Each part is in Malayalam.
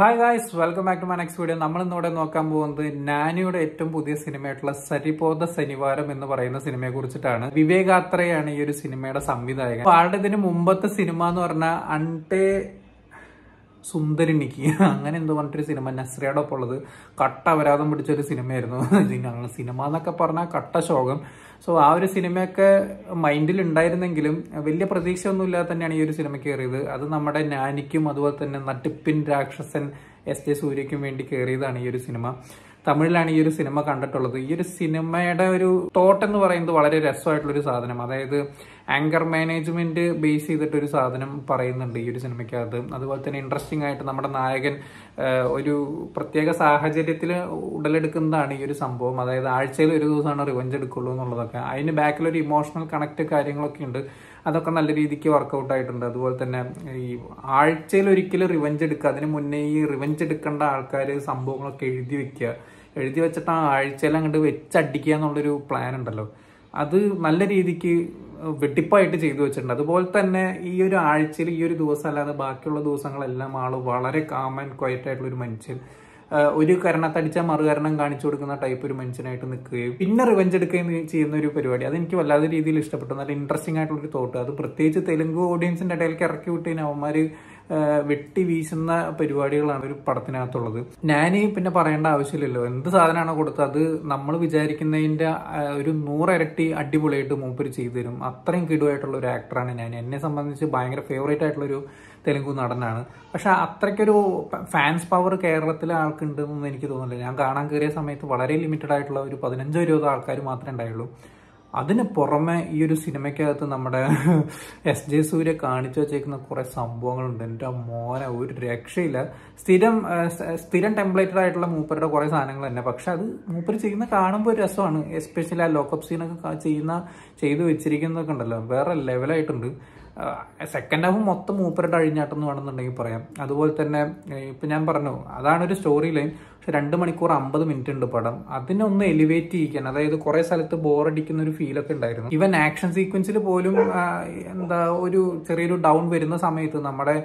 hi guys welcome back to my next video നമ്മൾ ഇന്നിവിടെ നോക്കാൻ പോകുന്നത് നാനിയുടെ ഏറ്റവും പുതിയ സിനിമയായിട്ടുള്ള സരിപോത ശനിവാരം എന്ന് പറയുന്ന സിനിമയെ കുറിച്ചിട്ടാണ് വിവേകാത്രയാണ് ഈ ഒരു സിനിമയുടെ സംവിധായകൻ ആളുടെ ഇതിന് മുമ്പത്തെ സിനിമ എന്ന് പറഞ്ഞാൽ അൺടേ സുന്ദരണിക്ക് അങ്ങനെ എന്തോ പറഞ്ഞിട്ടൊരു സിനിമ നസ്രയുടെ ഒപ്പം ഉള്ളത് കട്ട അപരാധം പിടിച്ചൊരു സിനിമയായിരുന്നു സിനിമ എന്നൊക്കെ പറഞ്ഞാൽ കട്ട ശോകം സോ ആ ഒരു സിനിമയൊക്കെ മൈൻഡിൽ ഉണ്ടായിരുന്നെങ്കിലും വലിയ പ്രതീക്ഷയൊന്നും ഇല്ലാതെ തന്നെയാണ് ഈ ഒരു സിനിമ കയറിയത് അത് നമ്മുടെ നാനിക്കും അതുപോലെ തന്നെ നട്ടിപ്പിൻ രാക്ഷസൻ എസ് ജെ സൂര്യയ്ക്കും വേണ്ടി കയറിയതാണ് ഈ ഒരു സിനിമ തമിഴിലാണ് ഈ ഒരു സിനിമ കണ്ടിട്ടുള്ളത് ഈ ഒരു സിനിമയുടെ ഒരു തോട്ട് എന്ന് പറയുന്നത് വളരെ ഒരു സാധനം അതായത് ആങ്കർ മാനേജ്മെന്റ് ബേസ് ചെയ്തിട്ടൊരു സാധനം പറയുന്നുണ്ട് ഈ ഒരു സിനിമയ്ക്കകത്ത് അതുപോലെ തന്നെ ഇൻട്രസ്റ്റിംഗ് ആയിട്ട് നമ്മുടെ നായകൻ ഒരു പ്രത്യേക സാഹചര്യത്തിൽ ഉടലെടുക്കുന്നതാണ് ഈ ഒരു സംഭവം അതായത് ആഴ്ചയിൽ ഒരു ദിവസമാണ് റിവഞ്ച് എടുക്കുള്ളൂ എന്നുള്ളതൊക്കെ അതിന് ബാക്കിൽ ഒരു ഇമോഷണൽ കണക്ട് കാര്യങ്ങളൊക്കെ ഉണ്ട് അതൊക്കെ നല്ല രീതിക്ക് വർക്കൗട്ട് ആയിട്ടുണ്ട് അതുപോലെ തന്നെ ഈ ആഴ്ചയിൽ ഒരിക്കലും റിവഞ്ച് എടുക്കുക അതിന് മുന്നേ ഈ റിവഞ്ച് എടുക്കേണ്ട ആൾക്കാർ സംഭവങ്ങളൊക്കെ എഴുതി വെക്കുക എഴുതി വെച്ചിട്ട് ആ ആഴ്ചയിൽ അങ്ങോട്ട് വെച്ചടിക്കുക എന്നുള്ളൊരു പ്ലാൻ ഉണ്ടല്ലോ അത് നല്ല രീതിക്ക് വെട്ടിപ്പായിട്ട് ചെയ്തു വെച്ചിട്ടുണ്ട് അതുപോലെ തന്നെ ഈ ഒരു ആഴ്ചയിൽ ഈ ഒരു ദിവസം അല്ലാതെ ബാക്കിയുള്ള ദിവസങ്ങളെല്ലാം ആൾ വളരെ കാം ആൻഡ് ക്വയറ്റ് ആയിട്ടുള്ള ഒരു മനുഷ്യൻ ഒരു കരണത്തടിച്ച മറുകരണം കാണിച്ചു കൊടുക്കുന്ന ടൈപ്പ് ഒരു മനുഷ്യനായിട്ട് നിൽക്കുകയും പിന്നെ റിവഞ്ച് എടുക്കുകയും ചെയ്യുന്ന ഒരു പരിപാടി അത് എനിക്ക് വല്ലാത്ത രീതിയിൽ ഇഷ്ടപ്പെട്ടു നല്ല ഇൻട്രസ്റ്റിംഗ് ആയിട്ടുള്ളൊരു തോട്ട് അത് പ്രത്യേകിച്ച് തെലുങ്ക് ഓഡിയൻസിൻ്റെ ഇടയിലേക്ക് ഇറക്കി വിട്ടതിന് അവന്മാർ വെട്ടി വീശുന്ന പരിപാടികളാണ് ഒരു പടത്തിനകത്തുള്ളത് ഞാൻ പിന്നെ പറയേണ്ട ആവശ്യമില്ലല്ലോ എന്ത് സാധനമാണ് കൊടുത്തത് അത് നമ്മൾ വിചാരിക്കുന്നതിൻ്റെ ഒരു നൂറിരട്ടി അടിപൊളിയായിട്ട് മൂപ്പര് ചെയ്തു തരും അത്രയും കിടുവായിട്ടുള്ള ഒരു ആക്ടറാണ് ഞാൻ എന്നെ സംബന്ധിച്ച് ഭയങ്കര ഫേവറേറ്റ് ആയിട്ടുള്ളൊരു തെലുങ്ക് നടനാണ് പക്ഷെ അത്രയ്ക്കൊരു ഫാൻസ് പവർ കേരളത്തിലെ ആൾക്കുണ്ടെന്നൊന്നും എനിക്ക് തോന്നുന്നില്ല ഞാൻ കാണാൻ കയറിയ സമയത്ത് വളരെ ലിമിറ്റഡ് ആയിട്ടുള്ള ഒരു പതിനഞ്ചോ ഇരുപതോ ആൾക്കാർ മാത്രമേ ഉണ്ടായുള്ളൂ അതിന് പുറമെ ഈ ഒരു സിനിമയ്ക്കകത്ത് നമ്മുടെ എസ് ജെ സൂര്യ കാണിച്ചു വച്ചേക്കുന്ന കുറേ സംഭവങ്ങളുണ്ട് എൻ്റെ മോന ഒരു രക്ഷയില്ല സ്ഥിരം സ്ഥിരം ടെംപ്ലേറ്റഡ് ആയിട്ടുള്ള മൂപ്പരുടെ കുറേ സാധനങ്ങൾ തന്നെ പക്ഷെ അത് മൂപ്പർ ചെയ്യുന്ന കാണുമ്പോൾ ഒരു രസമാണ് എസ്പെഷ്യലി ആ ലോക്കപ്പ് സീനൊക്കെ ചെയ്യുന്ന ചെയ്തു വെച്ചിരിക്കുന്നതൊക്കെ ഉണ്ടല്ലോ വേറെ ലെവലായിട്ടുണ്ട് സെക്കൻഡ് ഹാഫ് മൊത്തം മൂപ്പരുടെ അഴിഞ്ഞാട്ടം എന്ന് വേണമെന്നുണ്ടെങ്കിൽ പറയാം അതുപോലെ തന്നെ ഇപ്പം ഞാൻ പറഞ്ഞു അതാണ് ഒരു സ്റ്റോറി ലൈൻ പക്ഷെ രണ്ട് മണിക്കൂർ അമ്പത് മിനിറ്റ് ഉണ്ട് പടം അതിനൊന്ന് എലിവേറ്റ് ചെയ്യിക്കാൻ അതായത് കുറേ സ്ഥലത്ത് ബോറടിക്കുന്ന ഒരു ഫീലൊക്കെ ഉണ്ടായിരുന്നു ഇവൻ ആക്ഷൻ സീക്വൻസിൽ പോലും എന്താ ഒരു ചെറിയൊരു ഡൗൺ വരുന്ന സമയത്ത് നമ്മുടെ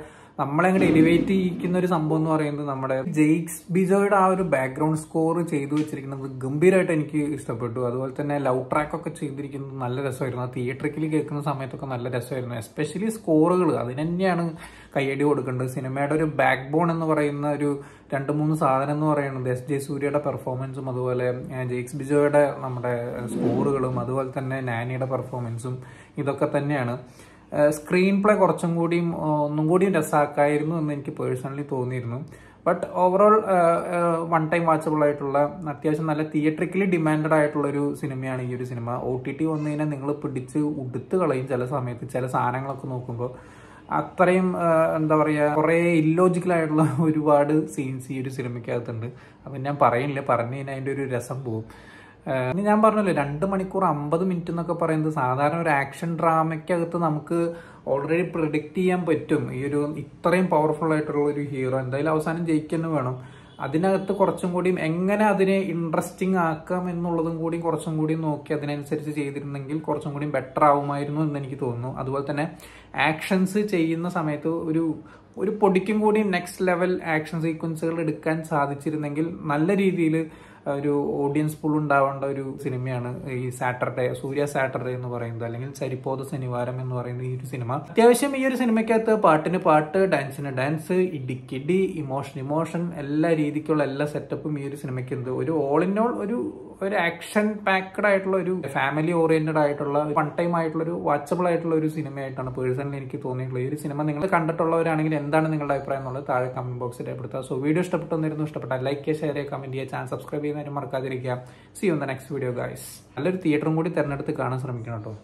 നമ്മളെ അങ്ങോട്ട് എലിവേറ്റ് ചെയ്യിക്കുന്ന ഒരു സംഭവം എന്ന് പറയുന്നത് നമ്മുടെ ജെയ്ക്സ് ബിജോയുടെ ആ ഒരു ബാക്ക്ഗ്രൗണ്ട് സ്കോർ ചെയ്തു വെച്ചിരിക്കുന്നത് ഗംഭീരമായിട്ട് എനിക്ക് ഇഷ്ടപ്പെട്ടു അതുപോലെ തന്നെ ലവ് ട്രാക്ക് ഒക്കെ ചെയ്തിരിക്കുന്നത് നല്ല രസമായിരുന്നു ആ തിയേറ്ററിൽ കേൾക്കുന്ന സമയത്തൊക്കെ നല്ല രസമായിരുന്നു എസ്പെഷ്യലി സ്കോറുകൾ അതിന് തന്നെയാണ് കയ്യടി കൊടുക്കേണ്ടത് സിനിമയുടെ ഒരു ബാക്ക് ബോൺ എന്ന് പറയുന്ന ഒരു രണ്ട് മൂന്ന് സാധനം എന്ന് പറയുന്നത് എസ് ജെ സൂര്യയുടെ പെർഫോമൻസും അതുപോലെ ജെയ്ക്സ് ബിജോയുടെ നമ്മുടെ സ്കോറുകളും അതുപോലെ തന്നെ നാനിയുടെ പെർഫോമൻസും ഇതൊക്കെ തന്നെയാണ് സ്ക്രീൻ പ്ലേ കുറച്ചും കൂടിയും ഒന്നും കൂടിയും രസമാക്കായിരുന്നു എന്ന് എനിക്ക് പേഴ്സണലി തോന്നിയിരുന്നു but overall one time watchable ആയിട്ടുള്ള അത്യാവശ്യം നല്ല തിയേറ്ററിക്കലി ഡിമാൻഡഡ് ആയിട്ടുള്ള ഒരു സിനിമയാണ് ഈ ഒരു സിനിമ ഒ ടി ടി വന്നു കഴിഞ്ഞാൽ നിങ്ങൾ പിടിച്ച് ഉടുത്ത് കളയും ചില സമയത്ത് ചില സാധനങ്ങളൊക്കെ നോക്കുമ്പോൾ അത്രയും എന്താ പറയുക കുറേ ഇല്ലോജിക്കലായിട്ടുള്ള ഒരുപാട് സീൻസ് ഈ ഒരു സിനിമയ്ക്കകത്തുണ്ട് അപ്പം ഞാൻ പറയുന്നില്ല പറഞ്ഞു കഴിഞ്ഞാൽ അതിൻ്റെ ഒരു രസം പോകും ഇനി ഞാൻ പറഞ്ഞല്ലോ രണ്ട് മണിക്കൂർ അമ്പത് മിനിറ്റ് എന്നൊക്കെ പറയുന്നത് സാധാരണ ഒരു ആക്ഷൻ ഡ്രാമയ്ക്കകത്ത് നമുക്ക് ഓൾറെഡി പ്രിഡിക്റ്റ് ചെയ്യാൻ പറ്റും ഈ ഒരു ഇത്രയും പവർഫുൾ ആയിട്ടുള്ള ഒരു ഹീറോ എന്തായാലും അവസാനം ജയിക്കുന്ന വേണം അതിനകത്ത് കുറച്ചും കൂടിയും എങ്ങനെ അതിനെ ഇൻട്രസ്റ്റിംഗ് ആക്കാം എന്നുള്ളതും കൂടി കുറച്ചും കൂടി നോക്കി അതിനനുസരിച്ച് ചെയ്തിരുന്നെങ്കിൽ കുറച്ചും കൂടി ബെറ്റർ ആവുമായിരുന്നു എന്ന് എനിക്ക് തോന്നുന്നു അതുപോലെ തന്നെ ആക്ഷൻസ് ചെയ്യുന്ന സമയത്ത് ഒരു ഒരു പൊടിക്കും കൂടി നെക്സ്റ്റ് ലെവൽ ആക്ഷൻ സീക്വൻസുകൾ എടുക്കാൻ സാധിച്ചിരുന്നെങ്കിൽ നല്ല രീതിയിൽ ഒരു ഓഡിയൻസ് പുൾ ഉണ്ടാവേണ്ട ഒരു സിനിമയാണ് ഈ സാറ്റർഡേ സൂര്യ സാറ്റർഡേ എന്ന് പറയുന്നത് അല്ലെങ്കിൽ ചരിപ്പോത ശനിവാരം എന്ന് പറയുന്ന ഈ ഒരു സിനിമ അത്യാവശ്യം ഈ ഒരു സിനിമയ്ക്കകത്ത് പാട്ടിന് പാട്ട് ഡാൻസിന് ഡാൻസ് ഇടിക്കിടി ഇമോഷൻ ഇമോഷൻ എല്ലാ രീതിക്കുള്ള എല്ലാ സെറ്റപ്പും ഈ ഒരു സിനിമയ്ക്ക് ഉണ്ട് ഒരു ഓൾ ഇൻ ഓൾ ഒരു ഒരു ആക്ഷൻ പാക്ഡ് ആയിട്ടുള്ള ഒരു ഫാമിലി ഓറിയന്റഡ് ആയിട്ടുള്ള വൺ ടൈം ആയിട്ടുള്ള ഒരു വാച്ചബിൾ ആയിട്ടുള്ള ഒരു സിനിമയായിട്ടാണ് പേഴ്സണലി എനിക്ക് തോന്നിയിട്ടുള്ളത് ഈ ഒരു സിനിമ നിങ്ങൾ കണ്ടിട്ടുള്ളവരാണെങ്കിൽ എന്താണ് നിങ്ങളുടെ അഭിപ്രായം എന്നുള്ളത് താഴെ കമന്റ് ബോക്സിൽ രേഖപ്പെടുത്തുക സോ വീഡിയോ ഇഷ്ടപ്പെട്ടൊന്നിരുന്നു ഇഷ്ടപ്പെട്ടാൽ ലൈക്ക് ചെയ്യുക ഷെയർ ചെയ്യുക കമന്റ് ചെയ്യുക ചാനൽ സബ്സ്ക്രൈബ് ചെയ്യുന്ന കാര്യം മറക്കാതിരിക്കുക see on the next video guys നല്ലൊരു തിയേറ്ററും കൂടി തിരഞ്ഞെടുത്ത് കാണാൻ ശ്രമിക്കണം കേട്ടോ